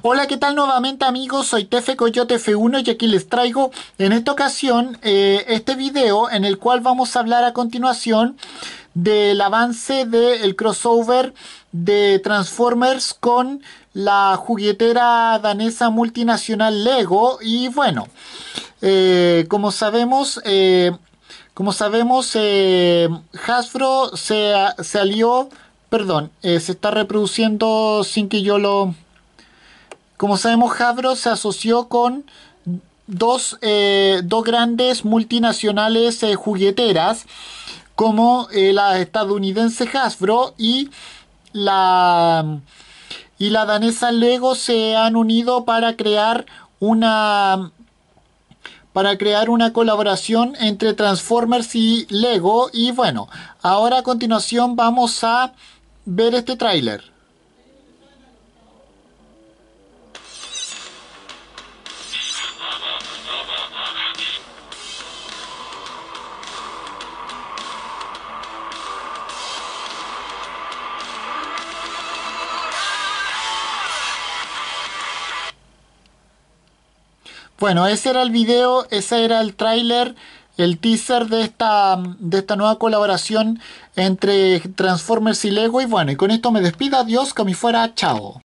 Hola, ¿qué tal nuevamente amigos? Soy Tefe Coyote F1 y aquí les traigo en esta ocasión eh, este video en el cual vamos a hablar a continuación del avance del crossover de Transformers con la juguetera danesa multinacional Lego y bueno, eh, como sabemos... Eh, como sabemos, Hasbro se, se perdón, se está reproduciendo sin que yo lo, como sabemos, Hasbro se asoció con dos, eh, grandes multinacionales eh, jugueteras, como eh, la estadounidense Hasbro y la, y la danesa Lego se han unido para crear una para crear una colaboración entre Transformers y Lego y bueno, ahora a continuación vamos a ver este tráiler. Bueno, ese era el video, ese era el tráiler, el teaser de esta, de esta nueva colaboración entre Transformers y Lego. Y bueno, y con esto me despido, adiós, que a fuera, chao.